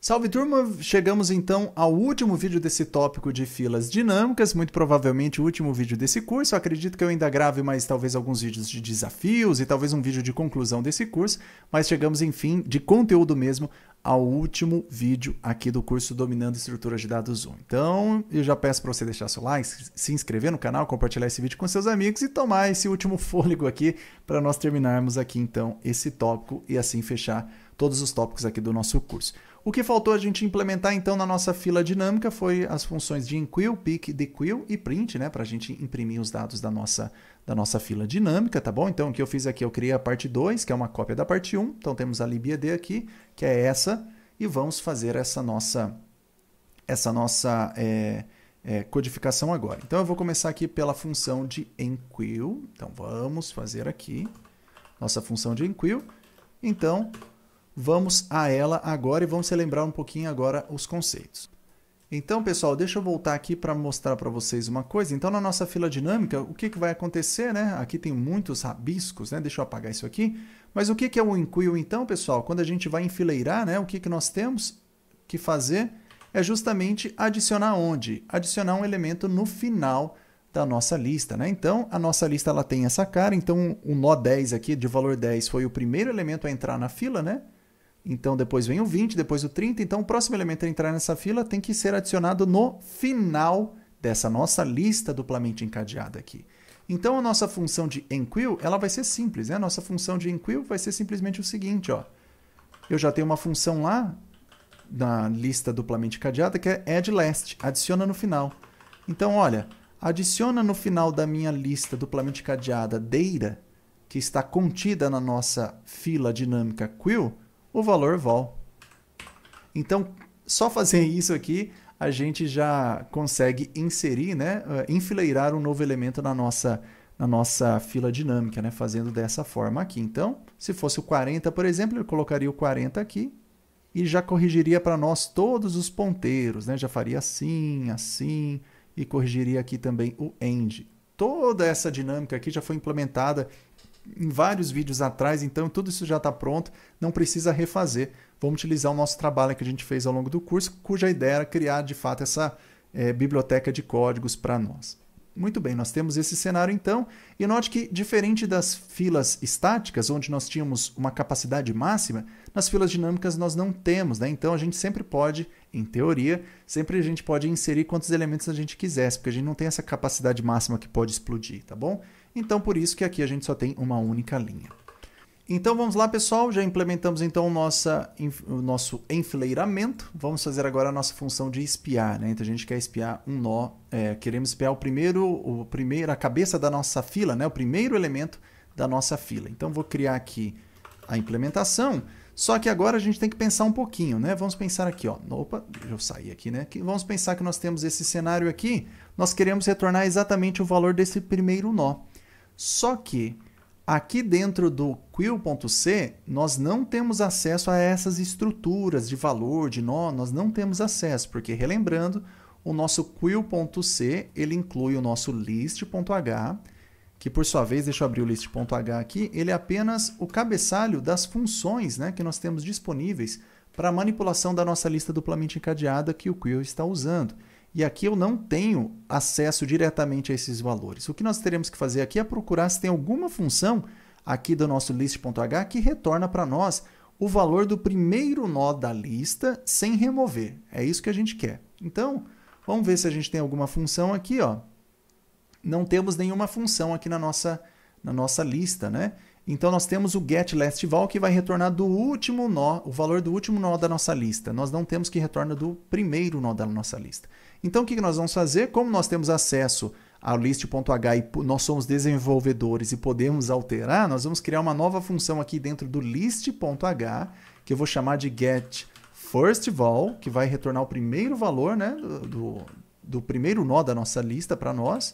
Salve turma, chegamos então ao último vídeo desse tópico de filas dinâmicas, muito provavelmente o último vídeo desse curso. Acredito que eu ainda grave mais talvez alguns vídeos de desafios e talvez um vídeo de conclusão desse curso, mas chegamos enfim de conteúdo mesmo ao último vídeo aqui do curso Dominando Estruturas de Dados 1. Então, eu já peço para você deixar seu like, se inscrever no canal, compartilhar esse vídeo com seus amigos e tomar esse último fôlego aqui para nós terminarmos aqui então esse tópico e assim fechar todos os tópicos aqui do nosso curso. O que faltou a gente implementar então na nossa fila dinâmica foi as funções de enqueue, pick, dequil e print, né, para a gente imprimir os dados da nossa, da nossa fila dinâmica, tá bom? Então o que eu fiz aqui, eu criei a parte 2, que é uma cópia da parte 1, um, então temos a libid aqui, que é essa, e vamos fazer essa nossa, essa nossa é, é, codificação agora. Então eu vou começar aqui pela função de enqueue. então vamos fazer aqui nossa função de enqueue. então Vamos a ela agora e vamos celebrar um pouquinho agora os conceitos. Então, pessoal, deixa eu voltar aqui para mostrar para vocês uma coisa. Então, na nossa fila dinâmica, o que, que vai acontecer, né? Aqui tem muitos rabiscos, né? Deixa eu apagar isso aqui. Mas o que, que é o inquil, então, pessoal? Quando a gente vai enfileirar, né? O que, que nós temos que fazer é justamente adicionar onde? Adicionar um elemento no final da nossa lista, né? Então, a nossa lista ela tem essa cara. Então, o nó 10 aqui de valor 10 foi o primeiro elemento a entrar na fila, né? Então depois vem o 20, depois o 30. Então o próximo elemento a entrar nessa fila tem que ser adicionado no final dessa nossa lista duplamente encadeada aqui. Então a nossa função de enqueue ela vai ser simples, né? A nossa função de enqueue vai ser simplesmente o seguinte, ó. Eu já tenho uma função lá na lista duplamente encadeada que é addLast, adiciona no final. Então, olha, adiciona no final da minha lista duplamente encadeada data, que está contida na nossa fila dinâmica queue o valor vol. Então, só fazer isso aqui, a gente já consegue inserir, né, eh, enfileirar um novo elemento na nossa, na nossa fila dinâmica, né, fazendo dessa forma aqui. Então, se fosse o 40, por exemplo, eu colocaria o 40 aqui e já corrigiria para nós todos os ponteiros, né? Já faria assim, assim e corrigiria aqui também o end. Toda essa dinâmica aqui já foi implementada em vários vídeos atrás, então tudo isso já está pronto, não precisa refazer. Vamos utilizar o nosso trabalho que a gente fez ao longo do curso, cuja ideia era criar de fato essa é, biblioteca de códigos para nós. Muito bem, nós temos esse cenário então, e note que, diferente das filas estáticas, onde nós tínhamos uma capacidade máxima, nas filas dinâmicas nós não temos, né? Então a gente sempre pode, em teoria, sempre a gente pode inserir quantos elementos a gente quisesse, porque a gente não tem essa capacidade máxima que pode explodir, tá bom? Então por isso que aqui a gente só tem uma única linha. Então vamos lá, pessoal. Já implementamos então nossa, o nosso enfileiramento. Vamos fazer agora a nossa função de espiar. Né? Então a gente quer espiar um nó. É, queremos espiar o primeiro, o primeiro, a cabeça da nossa fila, né? o primeiro elemento da nossa fila. Então vou criar aqui a implementação. Só que agora a gente tem que pensar um pouquinho, né? Vamos pensar aqui, ó. Opa, deixa eu sair aqui, né? Vamos pensar que nós temos esse cenário aqui. Nós queremos retornar exatamente o valor desse primeiro nó. Só que aqui dentro do quill.c, nós não temos acesso a essas estruturas de valor, de nó, nós não temos acesso, porque relembrando, o nosso quill.c, ele inclui o nosso list.h, que por sua vez, deixa eu abrir o list.h aqui, ele é apenas o cabeçalho das funções né, que nós temos disponíveis para manipulação da nossa lista duplamente encadeada que o quill está usando. E aqui eu não tenho acesso diretamente a esses valores. O que nós teremos que fazer aqui é procurar se tem alguma função aqui do nosso list.h que retorna para nós o valor do primeiro nó da lista sem remover. É isso que a gente quer. Então, vamos ver se a gente tem alguma função aqui. Ó. Não temos nenhuma função aqui na nossa, na nossa lista. Né? Então, nós temos o getLastVal que vai retornar do último nó, o valor do último nó da nossa lista. Nós não temos que retorna do primeiro nó da nossa lista. Então, o que nós vamos fazer? Como nós temos acesso ao list.h e nós somos desenvolvedores e podemos alterar, nós vamos criar uma nova função aqui dentro do list.h, que eu vou chamar de get first of all, que vai retornar o primeiro valor né, do, do primeiro nó da nossa lista para nós.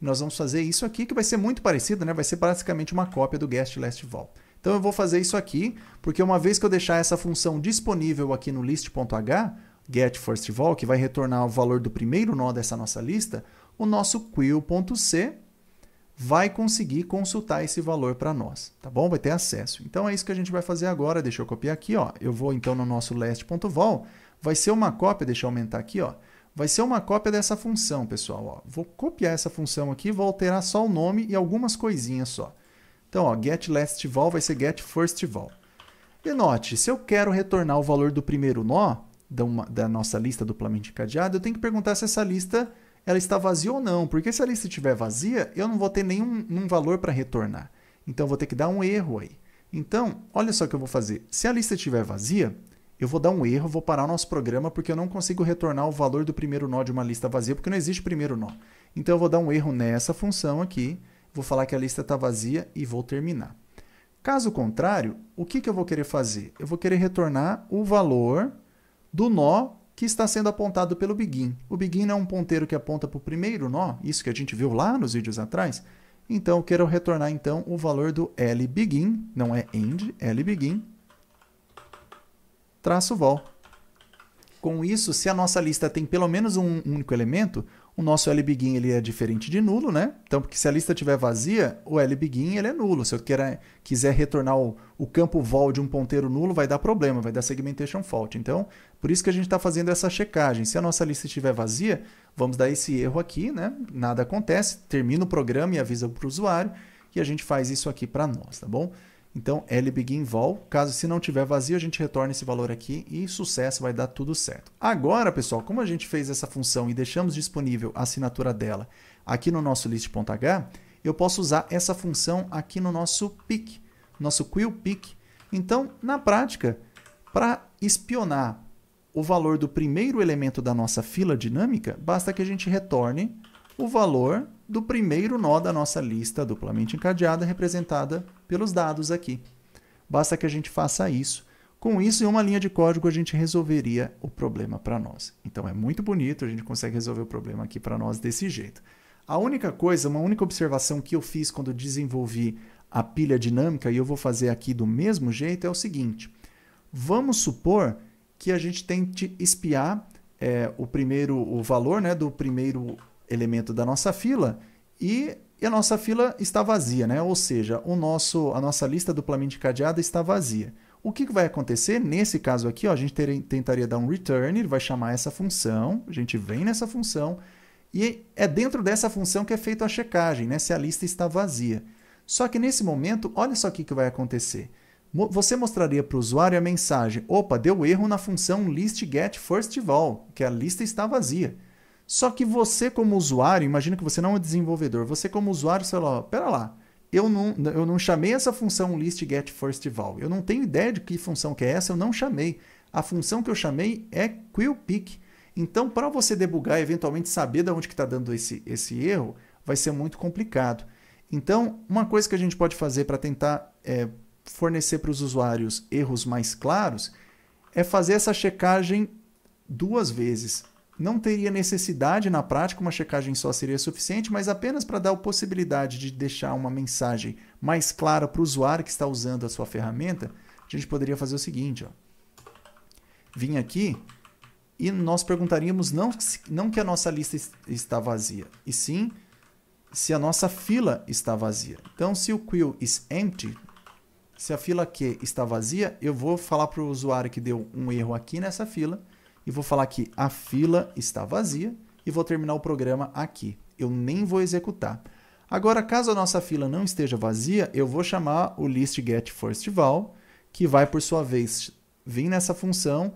E nós vamos fazer isso aqui, que vai ser muito parecido, né? vai ser basicamente uma cópia do guest last of all. Então eu vou fazer isso aqui, porque uma vez que eu deixar essa função disponível aqui no list.h, get first que vai retornar o valor do primeiro nó dessa nossa lista, o nosso quill.c vai conseguir consultar esse valor para nós, tá bom? Vai ter acesso. Então é isso que a gente vai fazer agora. Deixa eu copiar aqui, ó. Eu vou então no nosso last.vol, vai ser uma cópia, deixa eu aumentar aqui, ó. Vai ser uma cópia dessa função, pessoal, ó. Vou copiar essa função aqui, vou alterar só o nome e algumas coisinhas só. Então, ó, get last vol vai ser get first vol. E note, se eu quero retornar o valor do primeiro nó, da, uma, da nossa lista duplamente encadeada, eu tenho que perguntar se essa lista ela está vazia ou não, porque se a lista estiver vazia, eu não vou ter nenhum, valor para retornar. Então, eu vou ter que dar um erro aí. Então, olha só o que eu vou fazer. Se a lista estiver vazia, eu vou dar um erro, vou parar o nosso programa, porque eu não consigo retornar o valor do primeiro nó de uma lista vazia, porque não existe primeiro nó. Então, eu vou dar um erro nessa função aqui, vou falar que a lista está vazia e vou terminar. Caso contrário, o que, que eu vou querer fazer? Eu vou querer retornar o valor do nó que está sendo apontado pelo begin. O begin é um ponteiro que aponta para o primeiro nó, isso que a gente viu lá nos vídeos atrás. Então, eu quero retornar então o valor do L begin, não é end, L begin, traço vol. Com isso, se a nossa lista tem pelo menos um único elemento, o nosso lbegin ele é diferente de nulo, né? Então, porque se a lista estiver vazia, o lbegin ele é nulo. Se eu queira, quiser retornar o, o, campo vol de um ponteiro nulo, vai dar problema, vai dar segmentation fault. Então, por isso que a gente está fazendo essa checagem. Se a nossa lista estiver vazia, vamos dar esse erro aqui, né? Nada acontece, termina o programa e avisa para o usuário. E a gente faz isso aqui para nós, tá bom? Então, L begin vol. Caso se não tiver vazio, a gente retorna esse valor aqui e sucesso, vai dar tudo certo. Agora, pessoal, como a gente fez essa função e deixamos disponível a assinatura dela aqui no nosso list.h, eu posso usar essa função aqui no nosso pick, nosso quill pick. Então, na prática, para espionar o valor do primeiro elemento da nossa fila dinâmica, basta que a gente retorne o valor do primeiro nó da nossa lista duplamente encadeada, representada pelos dados aqui. Basta que a gente faça isso. Com isso, em uma linha de código, a gente resolveria o problema para nós. Então é muito bonito, a gente consegue resolver o problema aqui para nós desse jeito. A única coisa, uma única observação que eu fiz quando desenvolvi a pilha dinâmica, e eu vou fazer aqui do mesmo jeito, é o seguinte. Vamos supor que a gente tente espiar é, o primeiro o valor né, do primeiro elemento da nossa fila e a nossa fila está vazia, né? Ou seja, o nosso, a nossa lista duplamente cadeada está vazia. O que vai acontecer? Nesse caso aqui, ó, a gente ter, tentaria dar um return, ele vai chamar essa função, a gente vem nessa função, e é dentro dessa função que é feita a checagem, né? se a lista está vazia. Só que nesse momento, olha só o que, que vai acontecer. você mostraria para o usuário a mensagem, opa, deu erro na função list get first of all, que a lista está vazia. Só que você, como usuário, imagina que você não é um desenvolvedor, você, como usuário, sei lá, pera lá, eu não, eu não chamei essa função list get first val. Eu não tenho ideia de que função que é essa, eu não chamei. A função que eu chamei é quill pick. Então, para você debugar e eventualmente saber de onde que está dando esse, esse erro, vai ser muito complicado. Então, uma coisa que a gente pode fazer para tentar é, fornecer para os usuários erros mais claros é fazer essa checagem duas vezes. Não teria necessidade na prática, uma checagem só seria suficiente, mas apenas para dar a possibilidade de deixar uma mensagem mais clara para o usuário que está usando a sua ferramenta, a gente poderia fazer o seguinte: ó. vim aqui e nós perguntaríamos não, não que a nossa lista está vazia, e sim se a nossa fila está vazia. Então, se o quill is empty, se a fila Q está vazia, eu vou falar para o usuário que deu um erro aqui nessa fila e vou falar que a fila está vazia e vou terminar o programa aqui. Eu nem vou executar. Agora, caso a nossa fila não esteja vazia, eu vou chamar o list get first val, que vai por sua vez vir nessa função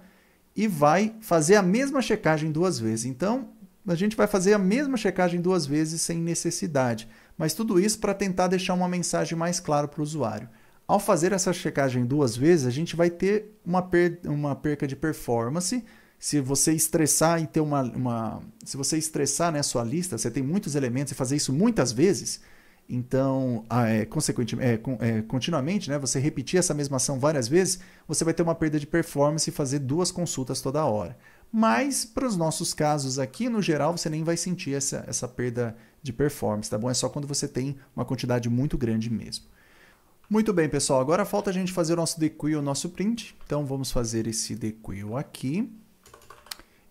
e vai fazer a mesma checagem duas vezes. Então, a gente vai fazer a mesma checagem duas vezes sem necessidade, mas tudo isso para tentar deixar uma mensagem mais clara para o usuário. Ao fazer essa checagem duas vezes, a gente vai ter uma, per uma perca de performance, se você estressar e ter uma, uma se você estressar né, a sua lista, você tem muitos elementos e fazer isso muitas vezes, então, ah, é, consequentemente, é, com, é, continuamente, né, você repetir essa mesma ação várias vezes, você vai ter uma perda de performance e fazer duas consultas toda hora. Mas, para os nossos casos aqui, no geral, você nem vai sentir essa, essa perda de performance, tá bom? É só quando você tem uma quantidade muito grande mesmo. Muito bem, pessoal. Agora falta a gente fazer o nosso dequil, o nosso print. Então, vamos fazer esse dequil aqui.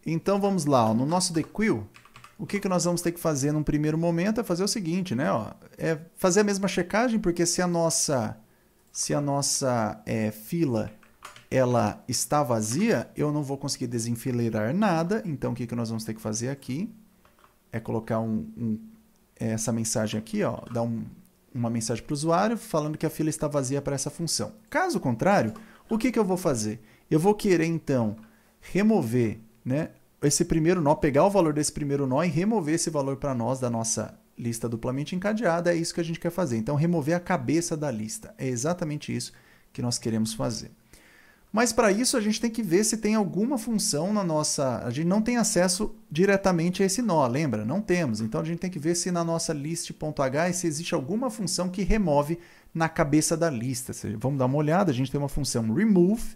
Então vamos lá, ó, no nosso DQ, o que, que nós vamos ter que fazer num primeiro momento é fazer o seguinte, né? Ó, é fazer a mesma checagem, porque se a nossa, se a nossa é, fila ela está vazia, eu não vou conseguir desenfileirar nada. Então o que, que nós vamos ter que fazer aqui é colocar um, um essa mensagem aqui, ó, dar um, uma mensagem para o usuário falando que a fila está vazia para essa função. Caso contrário, o que, que eu vou fazer? Eu vou querer então remover né, esse primeiro nó, pegar o valor desse primeiro nó e remover esse valor para nós da nossa lista duplamente encadeada, é isso que a gente quer fazer. Então, remover a cabeça da lista. É exatamente isso que nós queremos fazer. Mas para isso a gente tem que ver se tem alguma função na nossa. A gente não tem acesso diretamente a esse nó, lembra? Não temos. Então a gente tem que ver se na nossa list.h se existe alguma função que remove na cabeça da lista. Vamos dar uma olhada. A gente tem uma função remove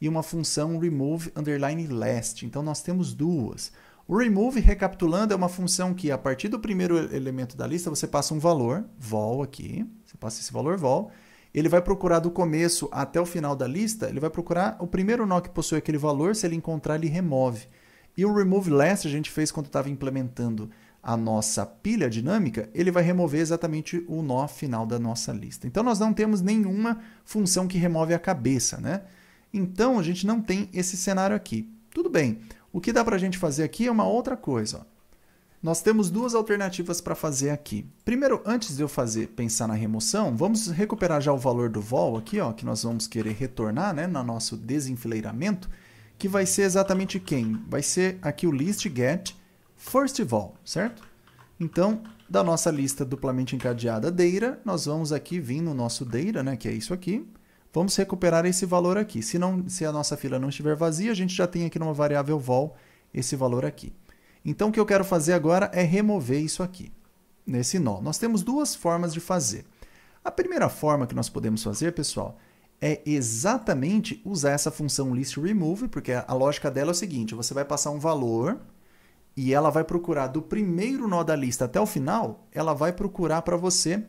e uma função remove underline last. Então nós temos duas. O remove, recapitulando, é uma função que a partir do primeiro elemento da lista você passa um valor, vol aqui, você passa esse valor vol, ele vai procurar do começo até o final da lista, ele vai procurar o primeiro nó que possui aquele valor, se ele encontrar, ele remove. E o remove last a gente fez quando estava implementando a nossa pilha dinâmica, ele vai remover exatamente o nó final da nossa lista. Então nós não temos nenhuma função que remove a cabeça, né? Então a gente não tem esse cenário aqui. Tudo bem. O que dá para a gente fazer aqui é uma outra coisa. Ó. Nós temos duas alternativas para fazer aqui. Primeiro, antes de eu fazer pensar na remoção, vamos recuperar já o valor do vol aqui, ó, que nós vamos querer retornar né, no nosso desenfileiramento, que vai ser exatamente quem? Vai ser aqui o list get first vol, certo? Então, da nossa lista duplamente encadeada data, nós vamos aqui vir no nosso data, né, que é isso aqui, Vamos recuperar esse valor aqui. Se, não, se a nossa fila não estiver vazia, a gente já tem aqui numa variável vol esse valor aqui. Então, o que eu quero fazer agora é remover isso aqui, nesse nó. Nós temos duas formas de fazer. A primeira forma que nós podemos fazer, pessoal, é exatamente usar essa função listRemove, porque a lógica dela é o seguinte, você vai passar um valor e ela vai procurar do primeiro nó da lista até o final, ela vai procurar para você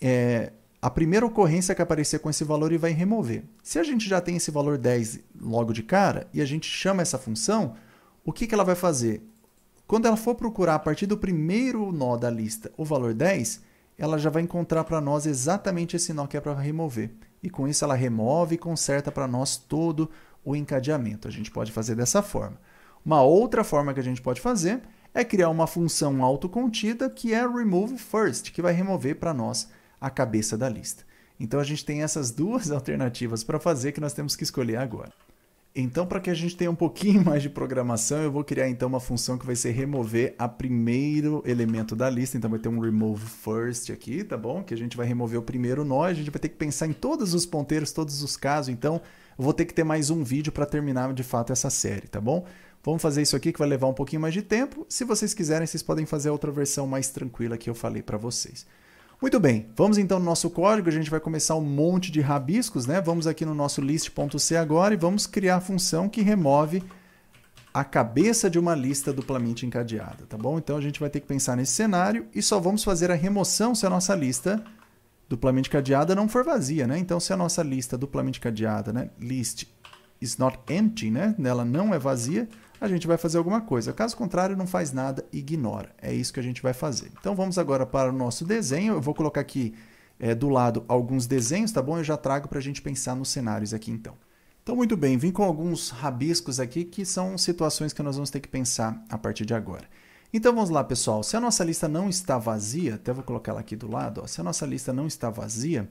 é, a primeira ocorrência que aparecer com esse valor e vai remover. Se a gente já tem esse valor 10 logo de cara e a gente chama essa função, o que, que ela vai fazer? Quando ela for procurar a partir do primeiro nó da lista o valor 10, ela já vai encontrar para nós exatamente esse nó que é para remover. E com isso ela remove e conserta para nós todo o encadeamento. A gente pode fazer dessa forma. Uma outra forma que a gente pode fazer é criar uma função autocontida que é remove first, que vai remover para nós a cabeça da lista. Então a gente tem essas duas alternativas para fazer que nós temos que escolher agora. Então, para que a gente tenha um pouquinho mais de programação, eu vou criar então uma função que vai ser remover a primeiro elemento da lista. Então vai ter um remove first aqui, tá bom? Que a gente vai remover o primeiro nó, a gente vai ter que pensar em todos os ponteiros, todos os casos. Então, eu vou ter que ter mais um vídeo para terminar de fato essa série, tá bom? Vamos fazer isso aqui que vai levar um pouquinho mais de tempo. Se vocês quiserem, vocês podem fazer outra versão mais tranquila que eu falei para vocês. Muito bem, vamos então no nosso código, a gente vai começar um monte de rabiscos, né? Vamos aqui no nosso list.c agora e vamos criar a função que remove a cabeça de uma lista duplamente encadeada, tá bom? Então a gente vai ter que pensar nesse cenário e só vamos fazer a remoção se a nossa lista duplamente encadeada não for vazia, né? Então se a nossa lista duplamente encadeada, né, list is not empty, né, ela não é vazia, a gente vai fazer alguma coisa. Caso contrário, não faz nada, ignora. É isso que a gente vai fazer. Então vamos agora para o nosso desenho. Eu vou colocar aqui é, do lado alguns desenhos, tá bom? Eu já trago para a gente pensar nos cenários aqui então. Então, muito bem, vim com alguns rabiscos aqui que são situações que nós vamos ter que pensar a partir de agora. Então vamos lá, pessoal. Se a nossa lista não está vazia, até vou colocar ela aqui do lado, ó. se a nossa lista não está vazia,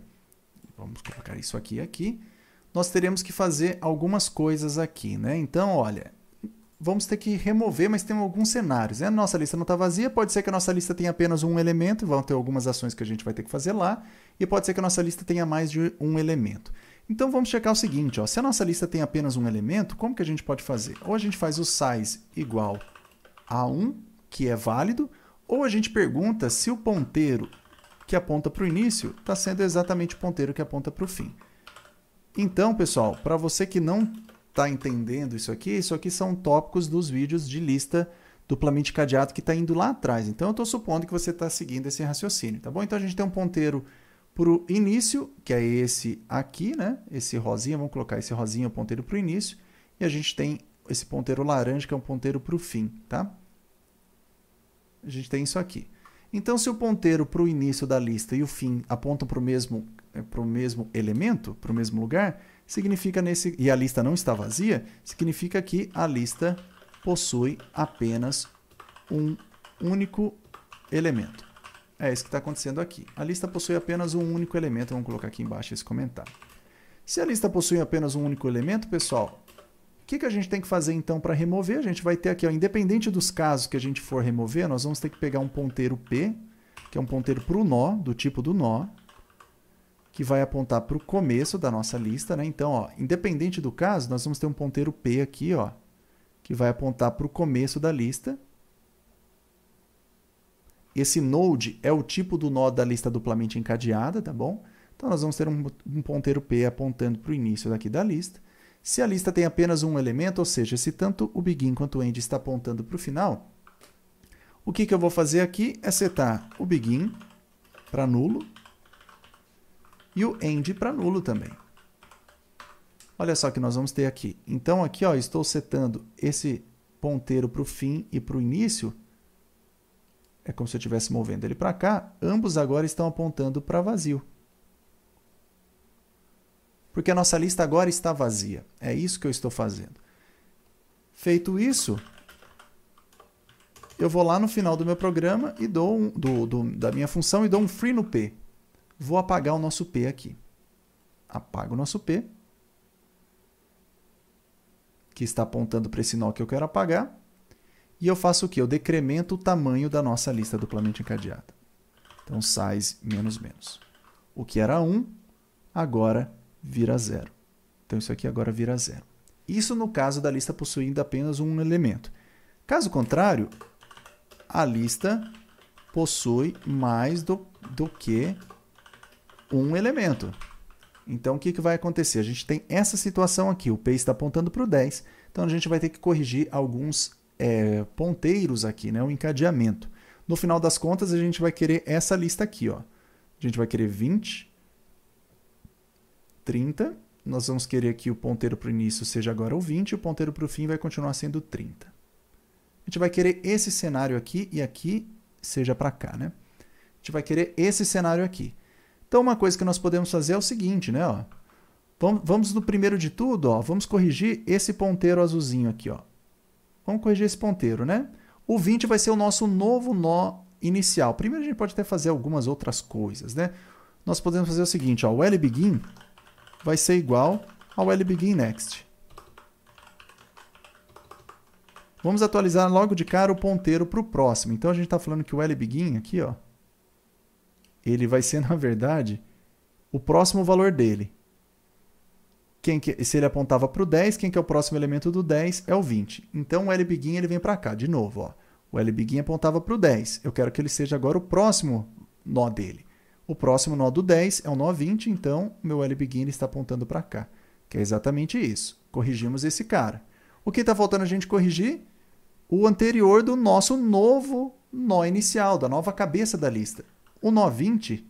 vamos colocar isso aqui aqui, nós teremos que fazer algumas coisas aqui, né? Então, olha, vamos ter que remover, mas tem alguns cenários. Né? A nossa lista não está vazia, pode ser que a nossa lista tenha apenas um elemento, vão ter algumas ações que a gente vai ter que fazer lá, e pode ser que a nossa lista tenha mais de um elemento. Então vamos checar o seguinte, ó, se a nossa lista tem apenas um elemento, como que a gente pode fazer? Ou a gente faz o size igual a 1, que é válido, ou a gente pergunta se o ponteiro que aponta para o início está sendo exatamente o ponteiro que aponta para o fim. Então, pessoal, para você que não está entendendo isso aqui, isso aqui são tópicos dos vídeos de lista duplamente cadeado que está indo lá atrás. Então, eu estou supondo que você está seguindo esse raciocínio, tá bom? Então, a gente tem um ponteiro para o início, que é esse aqui, né? Esse rosinha, vamos colocar esse rosinha, o ponteiro para o início. E a gente tem esse ponteiro laranja, que é um ponteiro para o fim, tá? A gente tem isso aqui. Então, se o ponteiro para o início da lista e o fim apontam para o mesmo, é, mesmo elemento, para o mesmo lugar, significa nesse e a lista não está vazia, significa que a lista possui apenas um único elemento. É isso que está acontecendo aqui. A lista possui apenas um único elemento. Vamos colocar aqui embaixo esse comentário. Se a lista possui apenas um único elemento, pessoal, o que, que a gente tem que fazer então para remover? A gente vai ter aqui, ó, independente dos casos que a gente for remover, nós vamos ter que pegar um ponteiro P, que é um ponteiro para o nó, do tipo do nó, que vai apontar para o começo da nossa lista, né? Então, ó, independente do caso, nós vamos ter um ponteiro P aqui, ó, que vai apontar para o começo da lista. Esse node é o tipo do nó da lista duplamente encadeada, tá bom? Então, nós vamos ter um, um ponteiro P apontando para o início daqui da lista. Se a lista tem apenas um elemento, ou seja, se tanto o begin quanto o end está apontando para o final, o que, que eu vou fazer aqui é setar o begin para nulo e o end para nulo também. Olha só que nós vamos ter aqui. Então, aqui ó, estou setando esse ponteiro para o fim e para o início. É como se eu estivesse movendo ele para cá. Ambos agora estão apontando para vazio. Porque a nossa lista agora está vazia. É isso que eu estou fazendo. Feito isso, eu vou lá no final do meu programa e dou um, do, do, da minha função e dou um free no P. Vou apagar o nosso P aqui. Apago o nosso P, que está apontando para esse nó que eu quero apagar. E eu faço o quê? Eu decremento o tamanho da nossa lista duplamente encadeada. Então, size menos menos. O que era 1, agora vira 0. Então, isso aqui agora vira 0. Isso no caso da lista possuindo apenas um elemento. Caso contrário, a lista possui mais do, do que um elemento. Então, o que, que vai acontecer? A gente tem essa situação aqui, o P está apontando para o 10, então a gente vai ter que corrigir alguns é, ponteiros aqui, né? o encadeamento. No final das contas, a gente vai querer essa lista aqui. Ó. A gente vai querer 20, 30, nós vamos querer que o ponteiro para o início seja agora o 20, o ponteiro para o fim vai continuar sendo 30. A gente vai querer esse cenário aqui e aqui seja para cá. Né? A gente vai querer esse cenário aqui. Então, uma coisa que nós podemos fazer é o seguinte, né? Ó. Vamos, vamos no primeiro de tudo, ó, vamos corrigir esse ponteiro azulzinho aqui. Ó. Vamos corrigir esse ponteiro, né? O 20 vai ser o nosso novo nó inicial. Primeiro a gente pode até fazer algumas outras coisas, né? Nós podemos fazer o seguinte, ó, o lbegin vai ser igual ao lbeginNext. next. Vamos atualizar logo de cara o ponteiro para o próximo. Então a gente está falando que o lbegin aqui, ó, ele vai ser, na verdade, o próximo valor dele. Quem que, se ele apontava para o 10, quem que é o próximo elemento do 10 é o 20. Então o L ele vem para cá, de novo. Ó. O L apontava para o 10. Eu quero que ele seja agora o próximo nó dele. O próximo nó do 10 é o nó 20, então meu L está apontando para cá. Que é exatamente isso. Corrigimos esse cara. O que está faltando a gente corrigir? O anterior do nosso novo nó inicial, da nova cabeça da lista. O nó 20,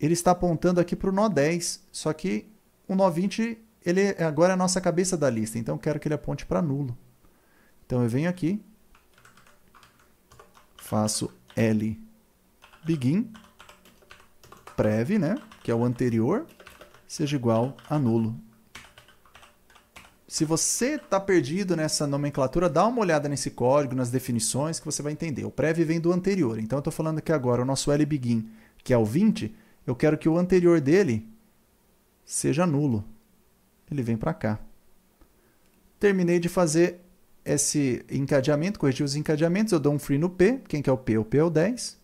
ele está apontando aqui para o nó 10, só que o nó 20 ele é agora é a nossa cabeça da lista, então eu quero que ele aponte para nulo. Então eu venho aqui, faço L begin, prev, né, que é o anterior, seja igual a nulo. Se você está perdido nessa nomenclatura, dá uma olhada nesse código, nas definições, que você vai entender. O prev vem do anterior. Então, eu estou falando que agora o nosso lbegin, que é o 20, eu quero que o anterior dele seja nulo. Ele vem para cá. Terminei de fazer esse encadeamento, corrigir os encadeamentos. Eu dou um free no p. Quem que é o p? O p é o 10.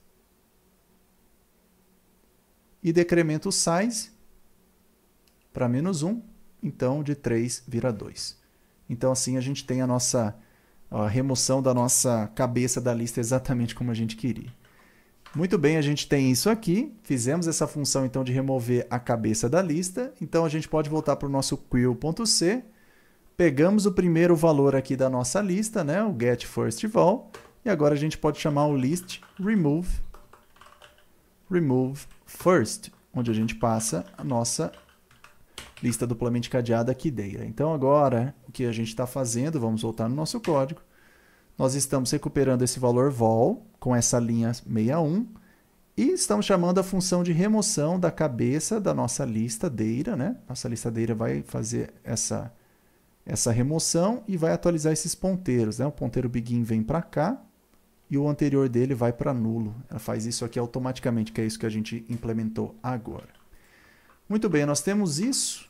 E decremento o size para menos 1 então de 3 vira 2. Então assim a gente tem a nossa a remoção da nossa cabeça da lista exatamente como a gente queria. Muito bem, a gente tem isso aqui. Fizemos essa função então de remover a cabeça da lista. Então a gente pode voltar para o nosso quill.c. Pegamos o primeiro valor aqui da nossa lista, né? o get first of all. E agora a gente pode chamar o list remove, remove first, onde a gente passa a nossa lista duplamente cadeada Deira. Então agora, o que a gente está fazendo, vamos voltar no nosso código, nós estamos recuperando esse valor vol com essa linha 61 e estamos chamando a função de remoção da cabeça da nossa lista deira, né? Nossa lista deira vai fazer essa, essa remoção e vai atualizar esses ponteiros, né? O ponteiro begin vem para cá e o anterior dele vai para nulo. Ela faz isso aqui automaticamente, que é isso que a gente implementou agora. Muito bem, nós temos isso.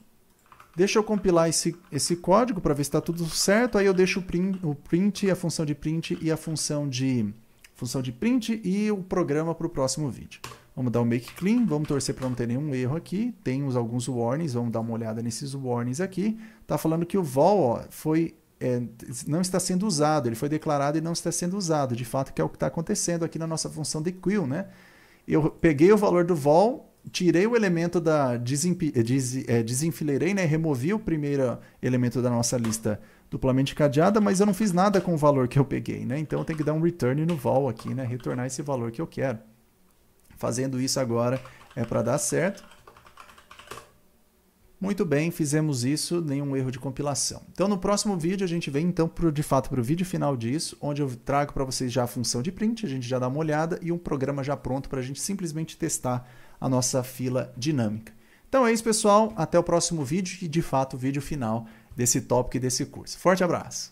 Deixa eu compilar esse, esse código para ver se está tudo certo. Aí eu deixo o print, o print, a função de print e a função de função de print e o programa para o próximo vídeo. Vamos dar um make clean, vamos torcer para não ter nenhum erro aqui. Tem uns, alguns warnings, vamos dar uma olhada nesses warnings aqui. Está falando que o vol ó, foi, é, não está sendo usado, ele foi declarado e não está sendo usado. De fato, que é o que está acontecendo aqui na nossa função de quill, né? Eu peguei o valor do vol, tirei o elemento da. Desempi, eh, des, é, eh, desenfileirei, né? Removi o primeiro elemento da nossa lista duplamente cadeada, mas eu não fiz nada com o valor que eu peguei, né? Então eu tenho que dar um return no vol aqui, né? Retornar esse valor que eu quero. Fazendo isso agora é para dar certo. Muito bem, fizemos isso, nenhum erro de compilação. Então no próximo vídeo a gente vem então pro, de fato para o vídeo final disso, onde eu trago para vocês já a função de print, a gente já dá uma olhada e um programa já pronto para a gente simplesmente testar a nossa fila dinâmica. Então é isso, pessoal. Até o próximo vídeo e, de fato, o vídeo final desse tópico e desse curso. Forte abraço!